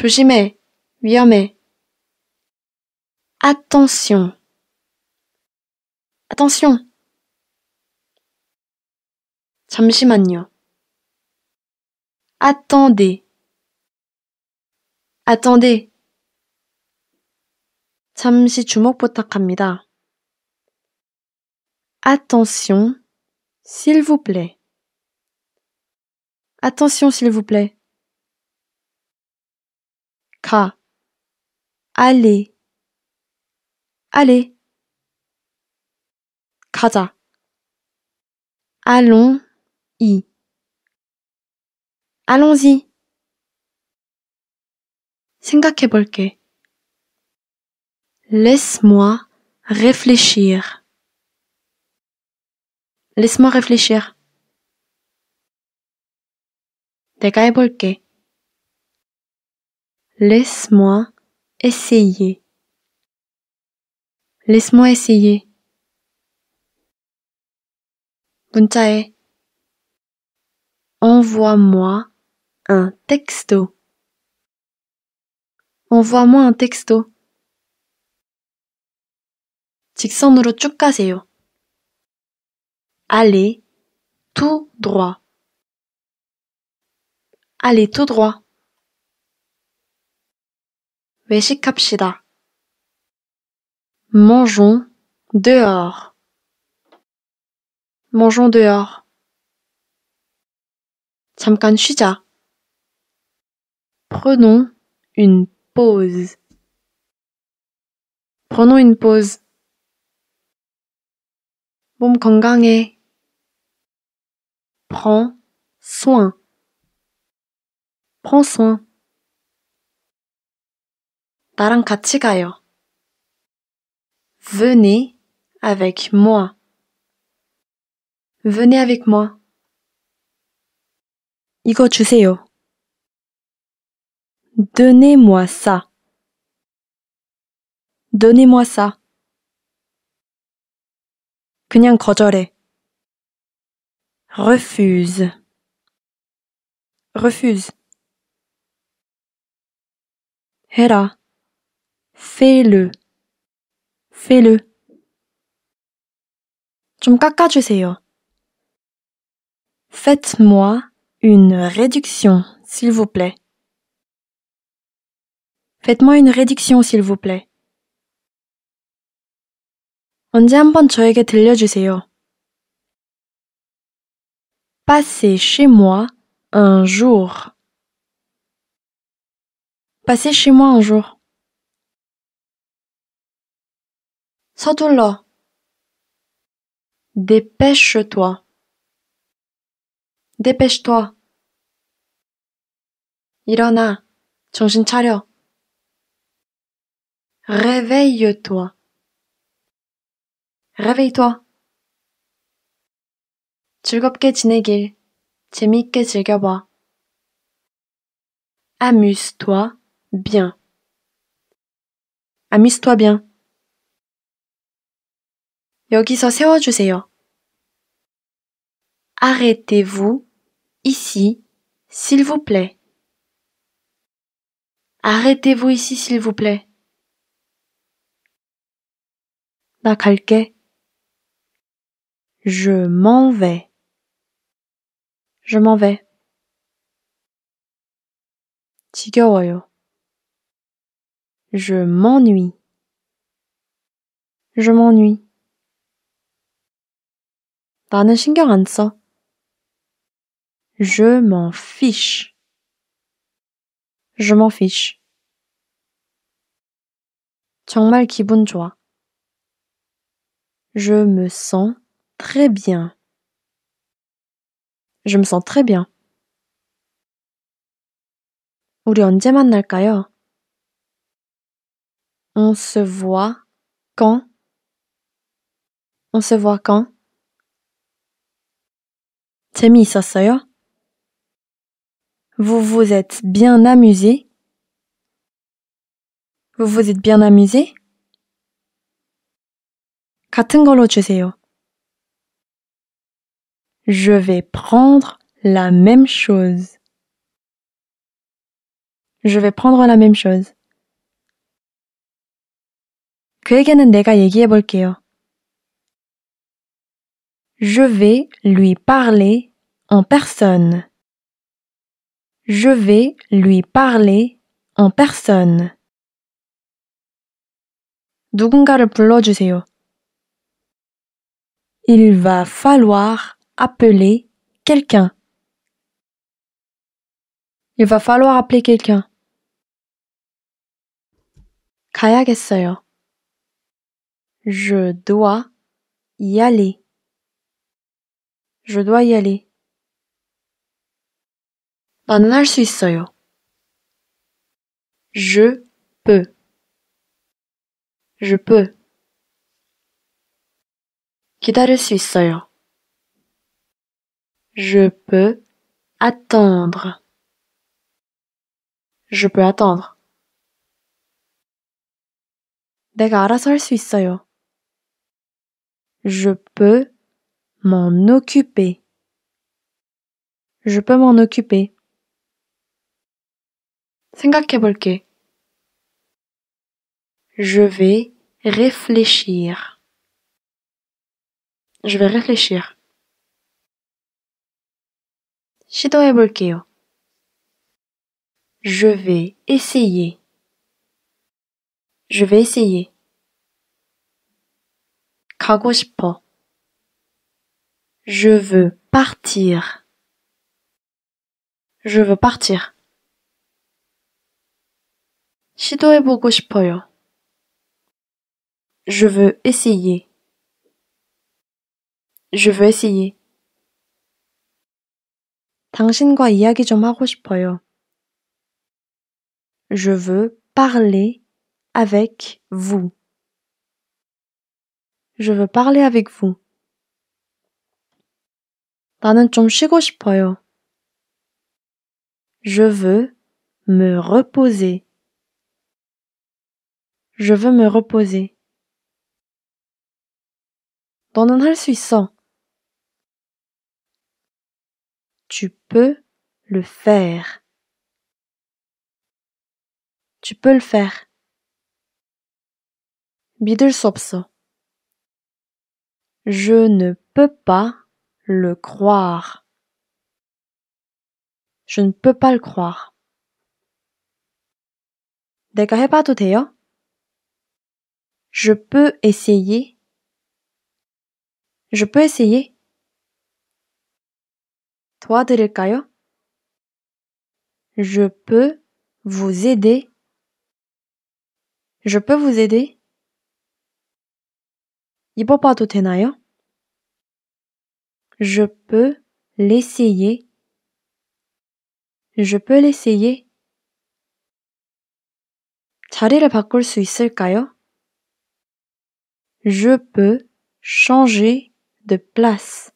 조심해, 위험해. Attention. Attention. 잠시만요. Attendez. Attendez. 잠시 주목 부탁합니다. Attention, s'il vous plaît. Attention, s'il vous plaît. K. Allez, allez. 가자. Allons. Y. Allons-y. 생각해볼게. Laisse-moi réfléchir. Laisse-moi réfléchir. 내가 해볼게. Laisse-moi essayer. Laisse-moi essayer. 문자에 Envoie-moi un texto. Envoie-moi un texto. 직선으로 쭉 가세요. Allez tout droit. Allez tout droit. 외식합시다. Mangeons dehors. Mangeons dehors. 잠깐 쉬자. Prenons une pause. Prenons une pause. 몸 건강해. Prends soin. Prends soin. Venez avec moi. Venez avec moi. 이거 주세요. Donnez-moi ça. Donnez-moi ça. 그냥 거절해. Refuse. Refuse. 해라. Fais-le. Fais-le. Faites-moi une réduction, s'il vous plaît. Faites-moi une réduction, s'il vous plaît. 언제 Passez chez moi un jour. Passez chez moi un jour. 서둘러. Dépêche-toi. Dépêche-toi. 일어나. 정신 차려. Réveille-toi. Réveille-toi. 즐겁게 지내길. Amuse-toi bien. Amuse-toi bien. 여기서 세워주세요. Arrêtez-vous ici, s'il vous plaît. Arrêtez-vous ici, s'il vous plaît. 나 갈게. Je m'en vais. Je m'en vais. 지겨워요. Je m'ennuie. Je m'ennuie. Je m'en fiche. Je m'en fiche. 정말 기분 좋아. Je me sens très bien. Je me sens très bien. 우리 언제 만날까요? On se voit quand? On se voit quand? Vous vous êtes bien amusé? Vous vous êtes bien amusé? 같은 Je vais prendre la même chose. Je vais prendre la même chose. 그에게는 내가 얘기해 볼게요. Je vais lui parler en personne. Je vais lui parler en personne. 누군가를 불러주세요. Il va falloir appeler quelqu'un. Il va falloir appeler quelqu'un. 가야겠어요. Je dois y aller. Je dois y aller. Je peux. Je peux. 기다릴 수 있어요. Je peux attendre. Je peux attendre. 내가 알아서 Je peux m'en occuper. Je peux m'en occuper. Je vais réfléchir. Je vais réfléchir. 볼게요. Je vais essayer. Je vais essayer. 가고 Je veux partir. Je veux partir. 싶어요. Je veux essayer. Je veux essayer. 당신과 이야기 좀 하고 싶어요. Je veux parler avec vous. Je veux parler avec vous. 나는 좀 쉬고 싶어요. Je veux me reposer. Je veux me reposer. Dans un 있어. Tu peux le faire. Tu peux le faire. Bidul 수 Je ne peux pas le croire. Je ne peux pas le croire. 내가 해봐도 돼요? Je peux essayer. Je peux essayer. 도와드릴까요? Je peux vous aider. Je peux vous aider. 입어봐도 되나요? Je peux l'essayer. Je peux l'essayer. 자리를 바꿀 수 있을까요? Je peux changer de place.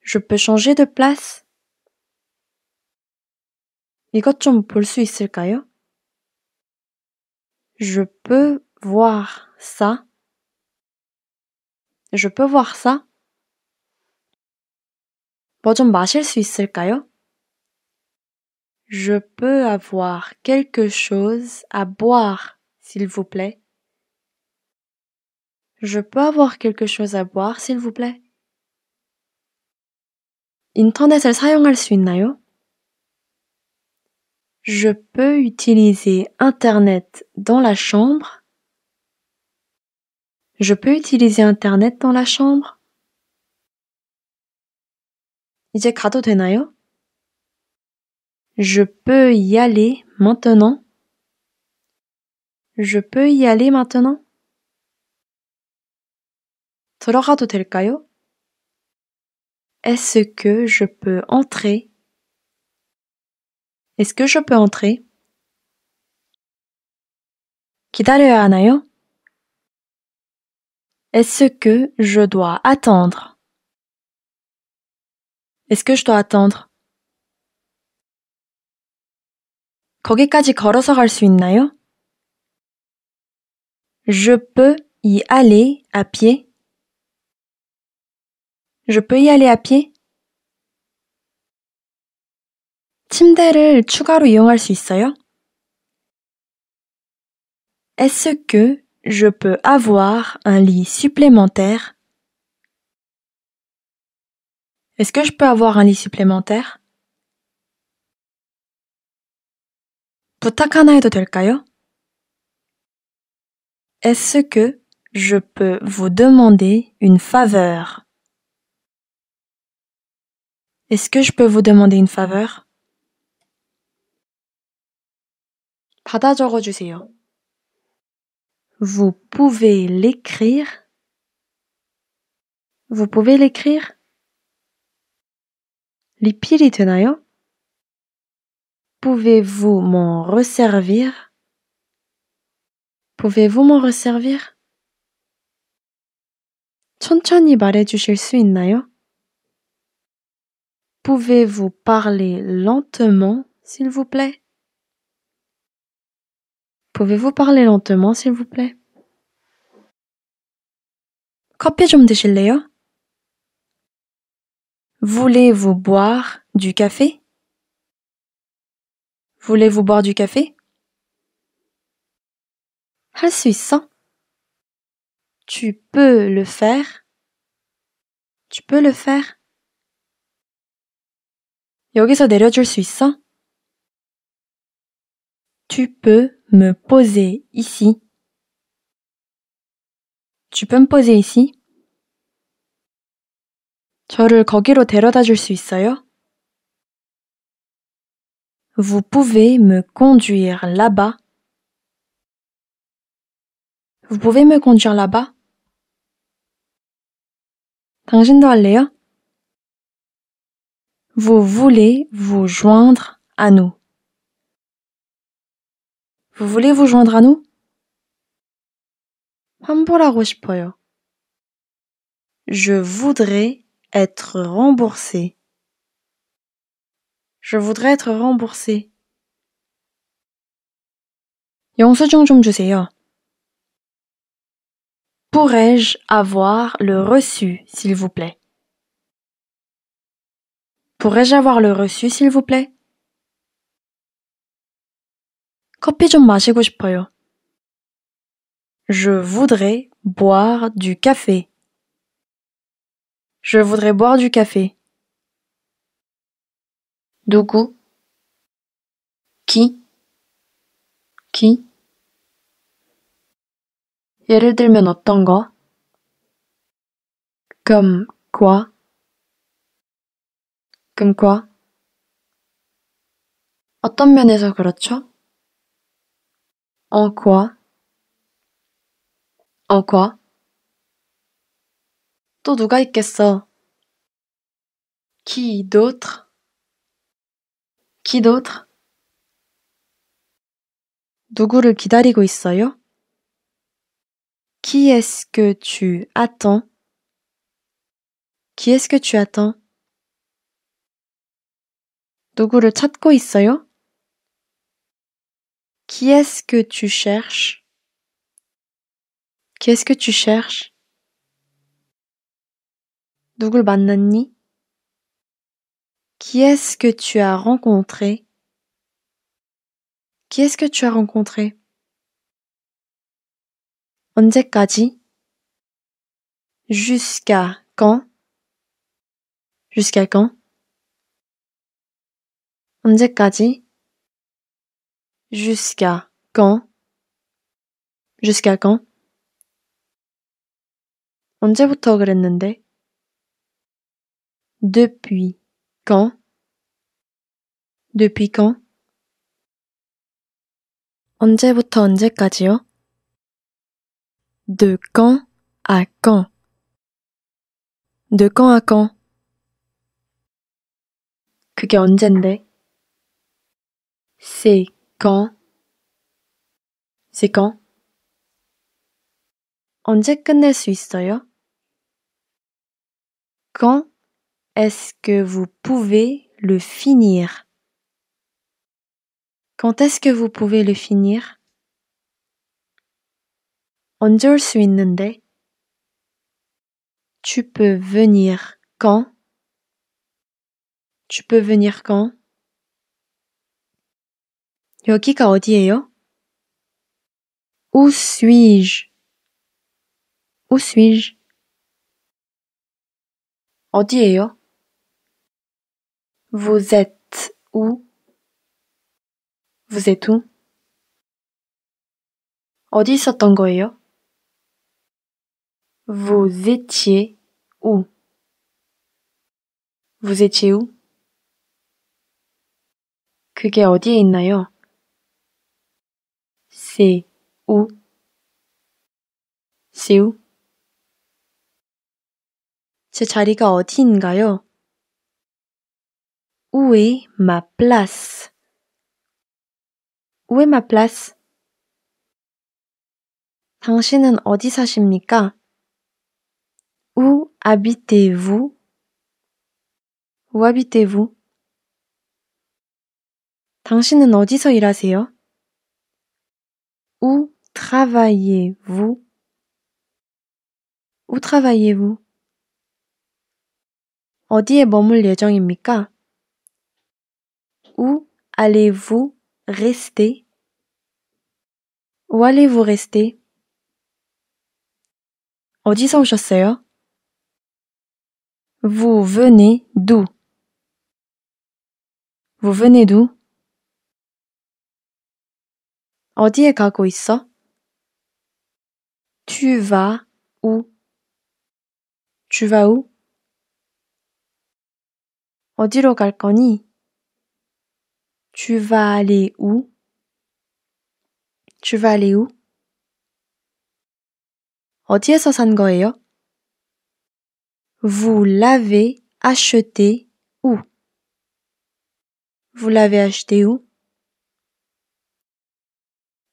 Je peux changer de place. Je peux voir ça. Je peux voir ça. Je peux avoir quelque chose à boire, s'il vous plaît. Je peux avoir quelque chose à boire, s'il vous plaît? Je peux utiliser Internet dans la chambre. Je peux utiliser Internet dans la chambre. 이제 Je peux y aller maintenant. Je peux y aller maintenant. Est-ce que je peux entrer? Est-ce que je peux entrer? 기다려야 Est-ce que je dois attendre? Est-ce que je dois attendre? Je peux y aller à pied. Je peux y aller à pied? Est-ce que je peux avoir un lit supplémentaire? Est-ce que je peux avoir un lit supplémentaire? Est-ce que je peux vous demander une faveur? Est-ce que je peux vous demander une faveur? Vous pouvez l'écrire? Vous pouvez l'écrire? 리필이 Pouvez-vous m'en resservir? Pouvez-vous m'en resservir? 천천히 수 있나요? Pouvez-vous parler lentement, s'il vous plaît Pouvez-vous parler lentement, s'il vous plaît 좀 드실래요? Voulez-vous boire du café? Voulez-vous boire du café? 할 Tu peux le faire? Tu peux le faire? 여기서 내려줄 수 있어? Tu peux me poser ici. Tu peux me poser ici? 저를 거기로 데려다 줄 수 있어요? Vous pouvez me conduire là-bas. Vous pouvez me conduire là-bas? 당신도 할래요? vous voulez vous joindre à nous. Vous voulez vous joindre à nous? Je voudrais être remboursé. Je voudrais être remboursé. Pourrais-je avoir le reçu, s'il vous plaît? pourrais-je avoir le reçu, s'il vous plaît? Je voudrais boire du café. Je voudrais boire du café. Dougou. Qui? Qui? 예를 들면 어떤 거? Comme quoi? 금과 어떤 면에서 그렇죠? En quoi? En quoi? 또 누가 있겠어? Qui d'autre? Qui d'autre? 누구를 기다리고 있어요? Qui est-ce que tu attends? Qui est-ce que tu attends? 누구를 찾고 있어요? Qui est-ce que tu cherches? Qui est-ce que tu cherches? 누굴 만났니? Qui est-ce que tu as rencontré? Qui est-ce que tu as rencontré? 언제까지? Jusqu'à quand? Jusqu'à quand? 언제까지? jusqu'à quand? jusqu'à quand? 언제부터 그랬는데? depuis quand? depuis quand? 언제부터 언제까지요? de quand à quand? de quand à quand? 그게 언젠데? C'est quand C'est quand 언제 끝낼 수 있어요? Quand est-ce que vous pouvez le finir Quand est-ce que vous pouvez le finir 언제 올수 있는데? Tu peux venir quand Tu peux venir quand 여기가 어디예요? Où suis-je? Où suis-je? 어디예요? Vous êtes où? Vous êtes où? 어디 있었던 거예요? Vous étiez où? Vous étiez où? 그게 어디에 있나요? xì u xíu 제 자리가 어디인가요? Où est ma place? Où est ma place? 당신은 어디 사십니까? Où habitez-vous? Où habitez-vous? 당신은 어디서 일하세요? Où travaillez-vous Où travaillez-vous Où allez-vous rester Où allez-vous rester 어디서 chasseur? Vous venez d'où Vous venez d'où 어디에 Tu vas où? Tu vas où? 어디로 갈 Tu vas aller où? Tu vas aller où? 어디에서 산 Vous l'avez acheté où? Vous l'avez acheté où?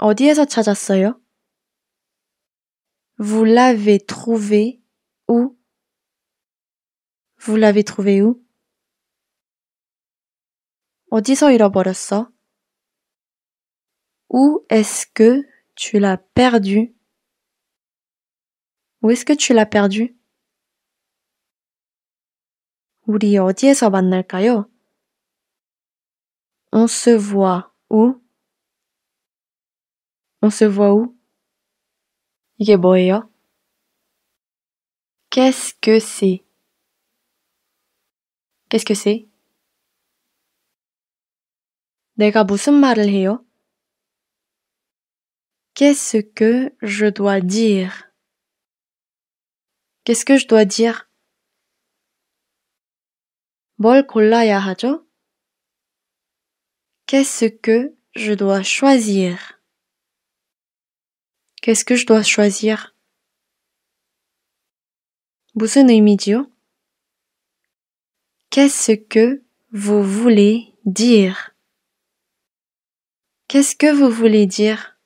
어디에서 찾았어요? Vous l'avez trouvé où? Vous l'avez trouvé où? 어디서 잃어버렸어? Où est-ce que tu l'as perdu? Où est-ce que tu l'as perdu? 우리 어디에서 만날까요? On se voit où? On se voit où Qu'est-ce que c'est Qu'est-ce que c'est Qu'est-ce que je dois dire? Qu'est-ce que je dois dire? 뭘 Qu'est-ce que je dois choisir? Qu'est-ce que je dois choisir Qu'est-ce que vous voulez dire Qu'est-ce que vous voulez dire